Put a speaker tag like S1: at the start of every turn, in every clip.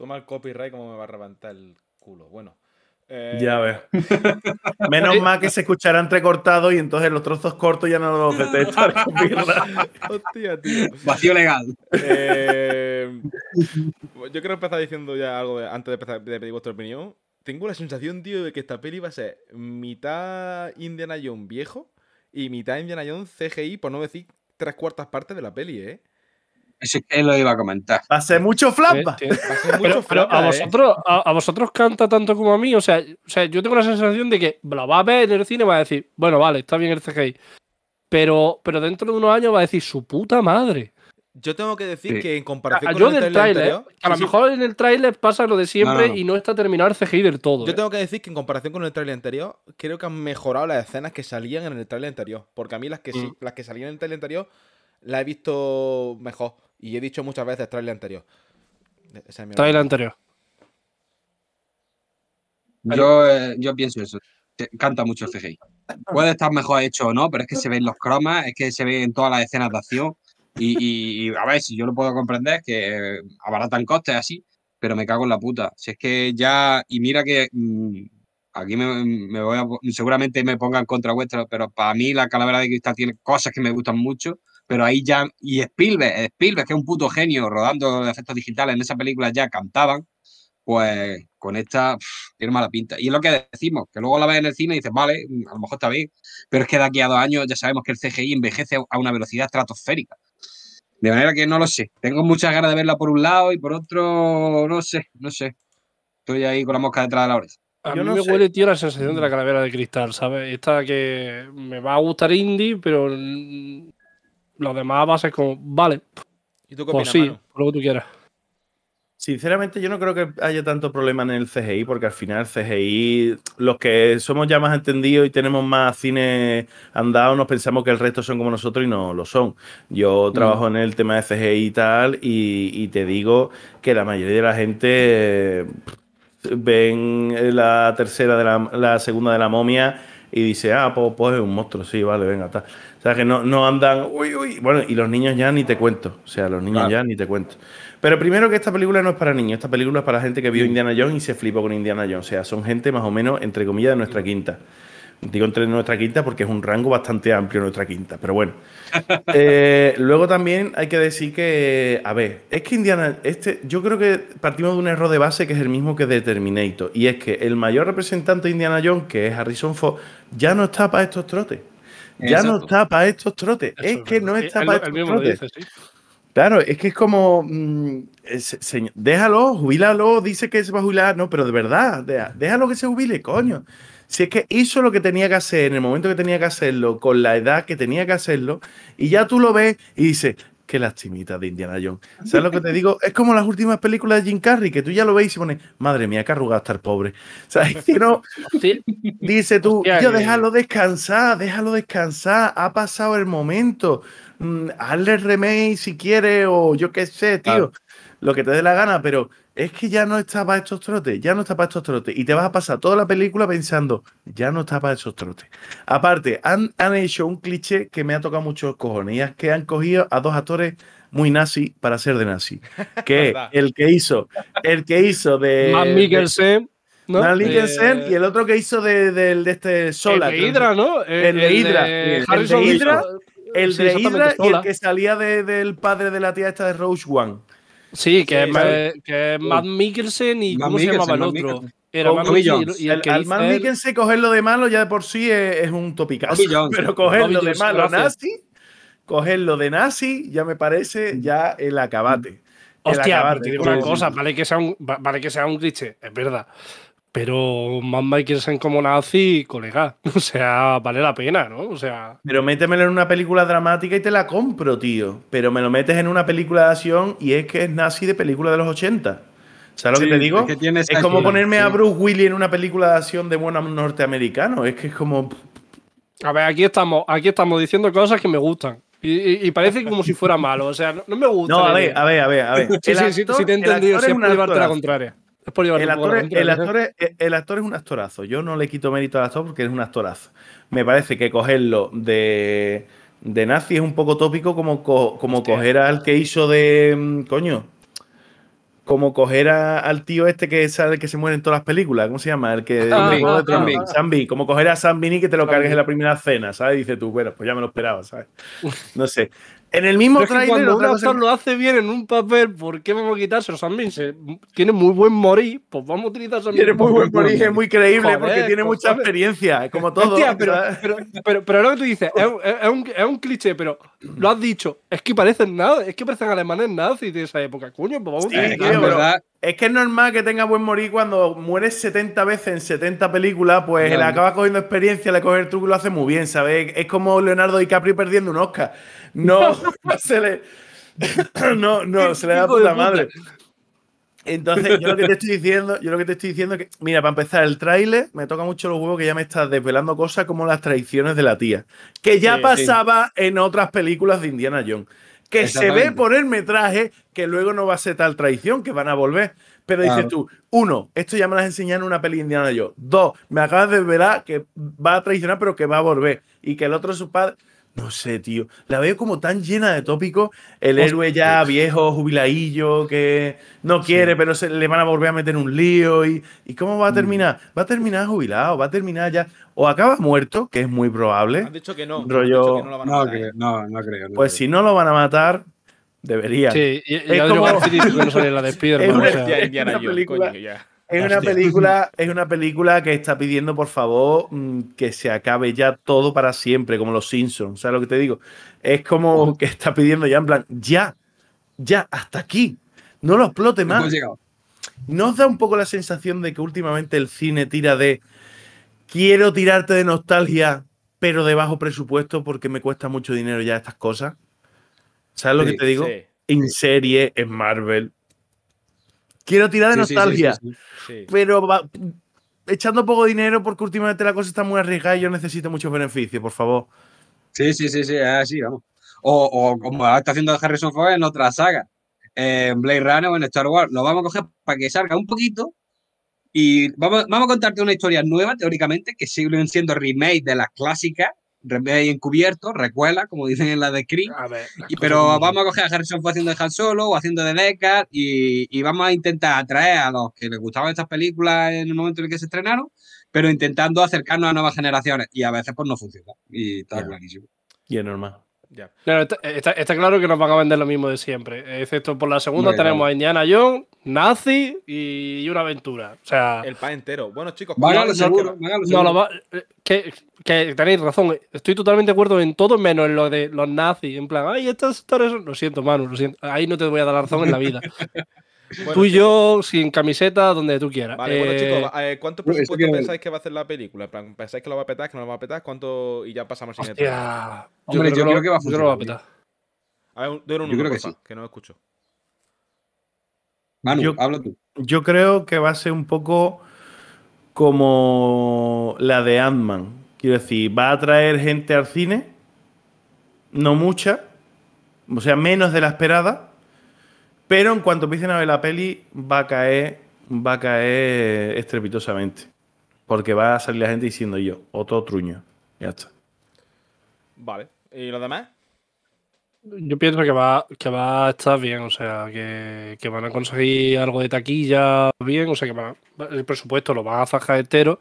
S1: Toma el copyright como me va a reventar el culo. Bueno. Eh, ya ves.
S2: Menos eh, mal que se escuchará entrecortado y entonces los trozos cortos ya no los detecta a
S1: Hostia, tío.
S2: Vacío legal.
S1: Eh... Yo quiero empezar diciendo ya algo antes de de pedir vuestra opinión. Tengo la sensación, tío, de que esta peli va a ser mitad Indiana Jones viejo y mitad Indiana Jones CGI, por no decir tres cuartas partes de la peli, ¿eh?
S3: Eso es que lo iba a comentar. Hace mucho flapa. Pero, a ¿eh? vosotros, a, vosotros canta tanto como a mí. O sea, sea, yo tengo la sensación de que lo va a ver en el cine y va a decir, bueno, vale, está bien el CGI. Pero, pero dentro de unos años va a decir, su puta madre.
S1: Yo tengo que decir que en comparación con el trailer, anterior, a lo mejor en el tráiler
S3: pasa lo de siempre y no está terminado el CGI
S1: del todo. Yo ¿eh? tengo que decir que en comparación con el tráiler anterior, creo que han mejorado las escenas que salían en el trailer anterior, porque a mí las que mm. las que salían en el trailer anterior las he visto mejor. Y he dicho muchas veces trailer anterior.
S4: E-, trailer anterior. Yo, eh, yo pienso eso. Te canta mucho el CGI. Puede estar mejor hecho o no, pero es que se ven los cromas, es que se ven todas las escenas de acción. Y, a ver, si yo lo puedo comprender, que abaratan costes así, pero me cago en la puta. Si es que ya. Y mira que. Mm, aquí me, voy seguramente me pongan contra vuestro, pero para mí la calavera de cristal tiene cosas que me gustan mucho pero ahí ya, y Spielberg, Spielberg, que es un puto genio rodando efectos digitales en esa película ya cantaban, pues con esta tiene mala pinta. Y es lo que decimos, que luego la ves en el cine y dices, vale, a lo mejor está bien, pero es que de aquí a dos años ya sabemos que el CGI envejece a una velocidad estratosférica. De manera que no lo sé. Tengo muchas ganas de verla por un lado y por otro, no sé, no sé. Estoy ahí con la mosca detrás de la oreja. A mí me huele, tío, la sensación de la
S3: calavera de cristal, ¿sabes? Esta que me va a gustar indie, pero los demás va a ser como, vale. ¿Y tú pues opinas, pues sí, por lo que tú quieras.
S2: Sinceramente, yo no creo que haya tanto problema en el CGI, porque al final CGI, los que somos ya más entendidos y tenemos más cine andado, nos pensamos que el resto son como nosotros y no lo son. Yo mm. trabajo en el tema de CGI y tal, y, te digo que la mayoría de la gente eh, ven la tercera de la segunda de la momia y dice, ah, pues, es un monstruo, sí, vale, venga, está. O sea, que no, no andan, uy, uy. Bueno, y los niños ya ni te cuento. O sea, los niños ya ni te cuento. Pero primero que esta película no es para niños, esta película es para gente que vio Indiana Jones y se flipó con Indiana Jones. O sea, son gente más o menos, entre comillas, de nuestra quinta. Digo entre nuestra quinta porque es un rango bastante amplio nuestra quinta, pero bueno. Eh, luego también hay que decir que, a ver, es que Indiana, este, yo creo que partimos de un error de base que es el mismo que de Terminator, y es que el mayor representante de Indiana Jones, que es Harrison Ford, ya no está para estos trotes. Ya no está para estos trotes. es que no está para estos trotes. Claro, es que es como, mm, déjalo, jubílalo, dice que se va a jubilar, no, pero de verdad, déjalo que se jubile, coño. Si es que hizo lo que tenía que hacer en el momento que tenía que hacerlo, con la edad que tenía que hacerlo, y ya tú lo ves y dices, qué lastimita de Indiana Jones. ¿Sabes lo que te digo? Es como las últimas películas de Jim Carrey, que tú ya lo ves y se pone, madre mía, qué arrugado estar pobre. ¿Sabes? Dice tú, déjalo descansar, déjalo descansar, ha pasado el momento. Mm, hazle remake si quiere, o yo qué sé, tío. Lo que te dé la gana, pero es que ya no está para estos trotes, ya no está para estos trotes. Y te vas a pasar toda la película pensando, ya no está para esos trotes. Aparte, han, han hecho un cliché que me ha tocado mucho cojones, es que han cogido a dos actores muy nazi para ser de nazi. Que el que hizo, el que hizo de. Matt Mikkelsen. Eh, y el otro que hizo de, de este Sola. El de Hydra, ¿no? El, de Hydra. El, de Hydra. El de Hydra y el que salía del padre de la tía esta de Rose One.
S3: Sí, que, es, que uh. Matt
S2: Mikkelsen y ¿cómo se llamaba el otro? Era Y el, al Matt Mikkelsen cogerlo de malo ya de por sí es, un topicazo. Pero cogerlo de malo nazi, cogerlo de nazi ya me parece ya el acabate.
S3: Hostia, una cosa, vale que, sea un, vale que sea un cliché, es verdad. Pero Mamba que ser como nazi, colega. O sea, vale la pena, ¿no? O sea.
S2: Pero métemelo en una película dramática y te la compro, tío. Pero me lo metes en una película de acción y es que es nazi de película de los 80. ¿Sabes lo que te digo? Es, como ponerme a Bruce Willis en
S3: una película de acción de buen norteamericano. Es que es como. A ver, aquí estamos, aquí estamos diciendo cosas que me gustan. Y, parece como si fuera malo. O sea, no, me gusta. No, a ver, a ver, a ver, a Sí, sí, sí, te he entendido. Siempre la contraria el, actor
S2: es, un actorazo. Yo no le quito mérito al actor porque es un actorazo. Me parece que cogerlo de, nazi es un poco tópico como, como coger al que hizo de. Mm, coño. Como coger al tío este que sale que se muere en todas las películas. ¿Cómo se llama? El que. Ah, como coger a Sambi y que te lo cargues en la primera cena, ¿sabes? Dice tú, bueno,
S3: pues ya me lo esperaba, ¿sabes? No sé. En el mismo trailer. Cuando lo hace bien en un papel, ¿por qué vamos a quitárselo? Sammin se, tiene muy buen morir, pues vamos a utilizar Sammin. Tiene muy buen morir, es muy creíble porque tiene mucha experiencia, como todo. pero, pero, pero, lo que tú dices, es, un, cliché, pero lo has dicho, es que parecen nada, es que parecen alemanes nazis de esa época, coño, pues vamos a utilizar. Es que es normal que tenga buen morir cuando mueres 70
S2: veces en 70 películas, pues le acaba cogiendo experiencia, le coge el truco y lo hace muy bien, ¿sabes? Es como Leonardo DiCaprio perdiendo un Oscar. No, se le. no, no, se le da puta madre. Entonces, yo lo que te estoy diciendo, yo lo que te estoy diciendo es que, mira, para empezar el tráiler, me toca mucho los huevos que ya me estás desvelando cosas como las traiciones de la tía, que ya pasaba en otras películas de Indiana Jones que se ve por el metraje que luego no va a ser tal traición, que van a volver. Pero dices tú, uno, esto ya me lo has enseñado en una peli indiana yo. Dos, me acabas de ver que va a traicionar, pero que va a volver. Y que el otro, su padre, no sé, tío. La veo como tan llena de tópicos. El héroe ya viejo, jubiladillo, que no quiere, pero se le van a volver a meter un lío. Y, cómo va a mm. terminar? Va a terminar jubilado, va a terminar ya. O acaba muerto, que es muy probable. Han
S4: dicho que no. no, No, creo, no,
S2: pues si no lo van a matar, debería. Sí, y, no sale la de ya. Es una, película, es una película que está pidiendo, por favor, mm, que se acabe ya todo para siempre, como los Simpsons. ¿Sabes lo que te digo? Es como oh. que está pidiendo ya, en plan, ya, ya, hasta aquí. No lo explote más. Nos da un poco la sensación de que últimamente el cine tira de quiero tirarte de nostalgia, pero de bajo presupuesto porque me cuesta mucho dinero ya estas cosas. ¿Sabes lo que te digo? en serie, en Marvel, Quiero tirar de nostalgia. pero echando poco dinero porque últimamente la cosa está muy arriesgada y yo necesito muchos beneficios, por favor.
S4: Sí, sí, sí, sí, así, ah, vamos. O, como está haciendo Harrison Ford en otra saga, en Blade Runner o en Star Wars. Lo vamos a coger para que salga un poquito y vamos, vamos a contarte una historia nueva, teóricamente, que siguen siendo remake de las clásicas eh, encubierto, recuela, como dicen en la de Kree. pero vamos a coger a Harrison Ford haciendo de Han Solo o haciendo de Deckard y, vamos a intentar atraer a los que les gustaban estas películas en el momento en el que se estrenaron, pero intentando acercarnos a nuevas generaciones. Y a veces pues no funciona. Y está buenísimo Y es normal.
S3: está, claro que nos van a vender lo mismo de siempre, excepto por la segunda tenemos a Indiana Jones nazi y una aventura. O sea. El pan entero. Bueno, chicos, que, tenéis razón. Estoy totalmente de acuerdo en todo, menos en lo de los nazis. En plan, ay, estas historias. Lo siento, Manu, lo siento. Ahí no te voy a dar la razón en la vida. tú y yo, sin camiseta, donde tú quieras. Vale, bueno, eh, chicos, eh, ¿cuánto pues presupuesto pensáis
S1: que va a hacer la película? ¿pensáis que lo va a petar, que no lo va a petar? ¿Cuánto? Y ya pasamos sin Hombre, yo, creo, que va a funcionar. Yo a petar. un, que, sí. que no escucho.
S2: Manu, yo, habla tú. Yo creo que va a ser un poco como la de Ant-Man. Quiero decir, va a traer gente al cine, no mucha, o sea, menos de la esperada, pero en cuanto empiecen a ver la peli, va a caer, va a caer estrepitosamente. Porque va a salir la gente diciendo yo, otro truño. Ya está.
S3: Vale. ¿Y lo demás? yo pienso que va, que va a estar bien, o sea, que, van a conseguir algo de taquilla bien, o sea, que el presupuesto lo van a sacar entero,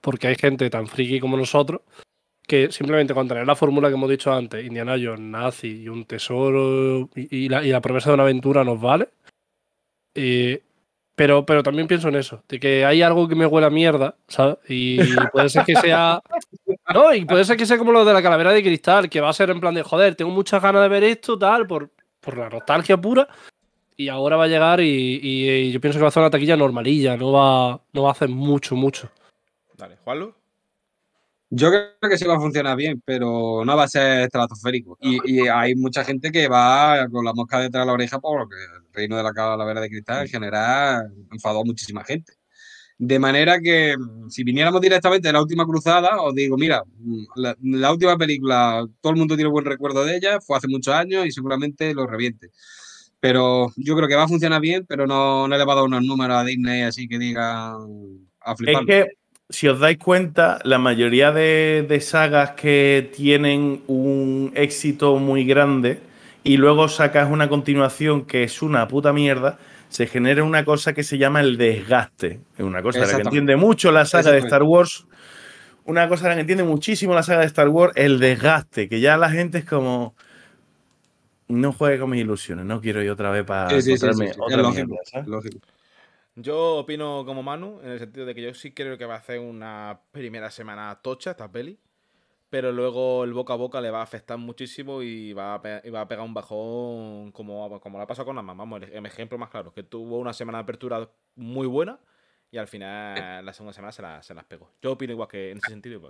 S3: porque hay gente tan friki como nosotros que simplemente con tener la fórmula que hemos dicho antes, Indiana Jones, Nazi y un tesoro y, la, y la promesa de una aventura nos vale. Eh, pero, también pienso en eso, de que hay algo que me huele a mierda, ¿sabes? Y puede ser que sea. No, y puede ser que sea como lo de la calavera de cristal, que va a ser en plan de joder, tengo muchas ganas de ver esto, tal, por, la nostalgia pura. Y ahora va a llegar y, yo pienso que va a hacer una taquilla normalilla, no va, no va a hacer mucho, mucho.
S4: Dale, Juanlu. Yo creo que sí va a funcionar bien, pero no va a ser estratosférico. Y, hay mucha gente que va con la mosca detrás de la oreja por lo que Reino de la Calavera de Cristal en general enfadó a muchísima gente. De manera que mm, si viniéramos directamente de la última cruzada, os digo, mira, mm, la, última película, todo el mundo tiene buen recuerdo de ella, fue hace muchos años y seguramente lo reviente. Pero yo creo que va a funcionar bien, pero no, no le va a dar unos números a Disney así que diga a flipar. Es que,
S2: si os dais cuenta, la mayoría de sagas que tienen un éxito muy grande y luego sacas una continuación que es una puta mierda, se genera una cosa que se llama el desgaste. Es una cosa la que entiende mucho la saga de Star Wars. Una cosa la que entiende muchísimo la saga de Star Wars, el desgaste, que ya la gente es como no juegue con mis ilusiones, no quiero ir otra vez para
S4: otra
S1: Yo opino como Manu, en el sentido de que yo sí creo que va a hacer una primera semana tocha esta peli pero luego el boca a boca le va a afectar muchísimo y va a, va a pegar un bajón como, como la pasado con mamá, Vamos, el, ejemplo más claro, que tuvo una semana de apertura muy buena y al final eh. la segunda semana se, la, se las pegó. Yo opino igual que en ese sentido.